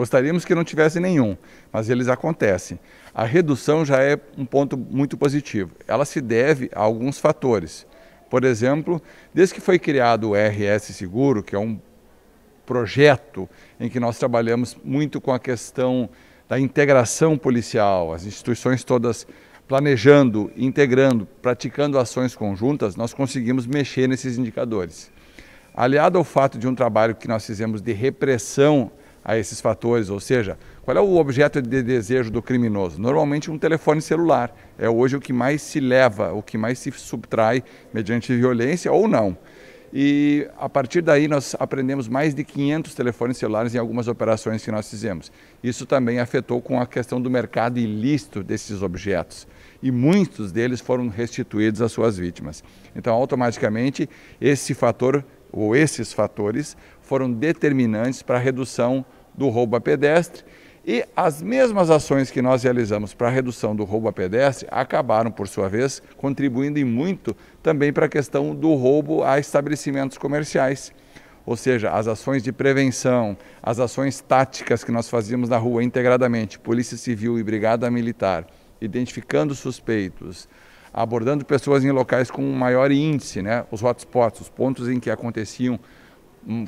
Gostaríamos que não tivesse nenhum, mas eles acontecem. A redução já é um ponto muito positivo. Ela se deve a alguns fatores. Por exemplo, desde que foi criado o RS Seguro, que é um projeto em que nós trabalhamos muito com a questão da integração policial, as instituições todas planejando, integrando, praticando ações conjuntas, nós conseguimos mexer nesses indicadores. Aliado ao fato de um trabalho que nós fizemos de repressão a esses fatores, ou seja, qual é o objeto de desejo do criminoso? Normalmente um telefone celular. É hoje o que mais se leva, o que mais se subtrai mediante violência ou não. E a partir daí nós aprendemos mais de 500 telefones celulares em algumas operações que nós fizemos. Isso também afetou com a questão do mercado ilícito desses objetos. E muitos deles foram restituídos às suas vítimas. Então, automaticamente, esse fator ou esses fatores foram determinantes para a redução do roubo a pedestre e as mesmas ações que nós realizamos para a redução do roubo a pedestre acabaram, por sua vez, contribuindo e muito também para a questão do roubo a estabelecimentos comerciais. Ou seja, as ações de prevenção, as ações táticas que nós fazíamos na rua integradamente, Polícia Civil e Brigada Militar, identificando suspeitos, abordando pessoas em locais com maior índice, né? os hotspots, os pontos em que aconteciam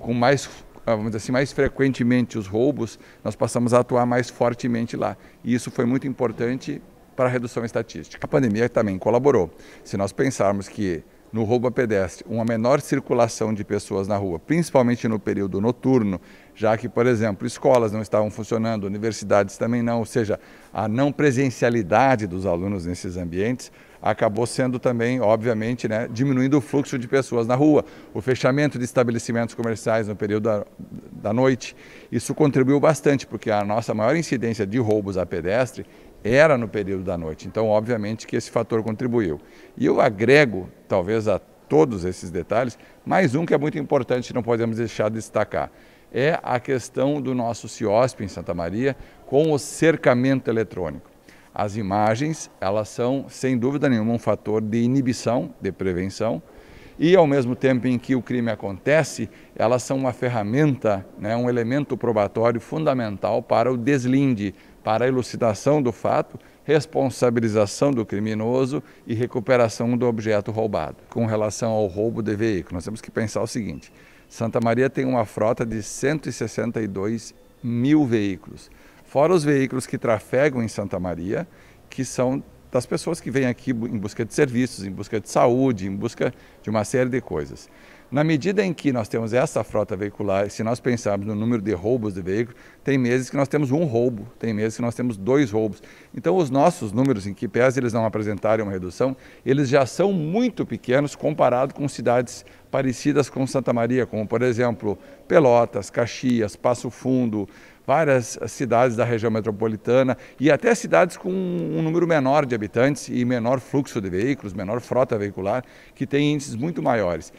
com mais ah, vamos dizer assim, mais frequentemente os roubos, nós passamos a atuar mais fortemente lá. E isso foi muito importante para a redução estatística. A pandemia também colaborou. Se nós pensarmos que no roubo a pedestre, uma menor circulação de pessoas na rua, principalmente no período noturno, já que, por exemplo, escolas não estavam funcionando, universidades também não, ou seja, a não presencialidade dos alunos nesses ambientes acabou sendo também, obviamente, né, diminuindo o fluxo de pessoas na rua, o fechamento de estabelecimentos comerciais no período da, da noite. Isso contribuiu bastante, porque a nossa maior incidência de roubos a pedestre era no período da noite. Então, obviamente, que esse fator contribuiu. E eu agrego, talvez a todos esses detalhes, mais um que é muito importante, não podemos deixar de destacar é a questão do nosso CIOSP em Santa Maria com o cercamento eletrônico as imagens, elas são, sem dúvida nenhuma, um fator de inibição, de prevenção, e ao mesmo tempo em que o crime acontece, elas são uma ferramenta, né, um elemento probatório fundamental para o deslinde, para a elucidação do fato, responsabilização do criminoso e recuperação do objeto roubado. Com relação ao roubo de veículo, nós temos que pensar o seguinte: Santa Maria tem uma frota de 162 mil veículos. Fora os veículos que trafegam em Santa Maria, que são das pessoas que vêm aqui em busca de serviços, em busca de saúde, em busca de uma série de coisas. Na medida em que nós temos essa frota veicular, se nós pensarmos no número de roubos de veículos, tem meses que nós temos um roubo, tem meses que nós temos dois roubos. Então, os nossos números, em que pese eles não apresentarem uma redução, eles já são muito pequenos comparado com cidades parecidas com Santa Maria, como, por exemplo, Pelotas, Caxias, Passo Fundo, várias cidades da região metropolitana e até cidades com um número menor de habitantes e menor fluxo de veículos, menor frota veicular, que tem índices muito maiores.